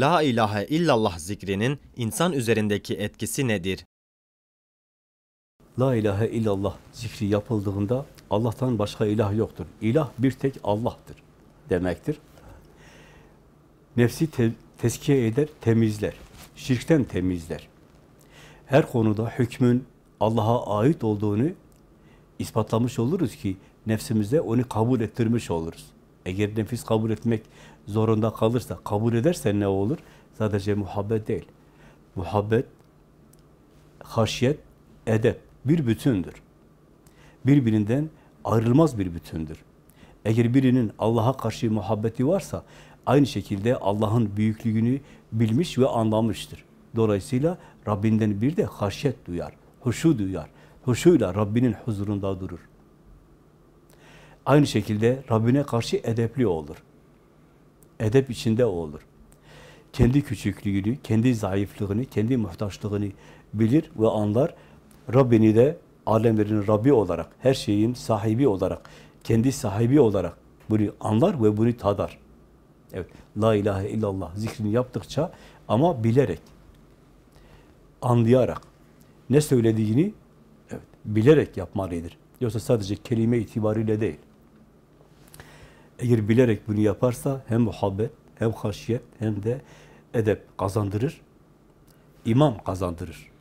La ilahe illallah zikrinin insan üzerindeki etkisi nedir? La ilahe illallah zikri yapıldığında Allah'tan başka ilah yoktur. İlah bir tek Allah'tır demektir. Nefsi te tezkiye eder, temizler. Şirkten temizler. Her konuda hükmün Allah'a ait olduğunu ispatlamış oluruz ki nefsimizde onu kabul ettirmiş oluruz. Eğer nefis kabul etmek zorunda kalırsa, kabul ederse ne olur? Sadece muhabbet değil. Muhabbet, haşyet, edep bir bütündür. Birbirinden ayrılmaz bir bütündür. Eğer birinin Allah'a karşı muhabbeti varsa, aynı şekilde Allah'ın büyüklüğünü bilmiş ve anlamıştır. Dolayısıyla Rabbinden bir de haşyet duyar, huşu duyar. Huşuyla Rabbinin huzurunda durur. Aynı şekilde Rabbine karşı edepli olur. Edep içinde olur. Kendi küçüklüğünü, kendi zayıflığını, kendi muhtaçlığını bilir ve anlar. Rabbini de alemlerin Rabbi olarak, her şeyin sahibi olarak, kendi sahibi olarak bunu anlar ve bunu tadar. Evet, la ilahe illallah zikrini yaptıkça ama bilerek, anlayarak, ne söylediğini evet, bilerek yapmalıdır. Yoksa sadece kelime itibariyle değil. Eğer bilerek bunu yaparsa hem muhabbet, hem haşiyet, hem de edep kazandırır. İmam kazandırır.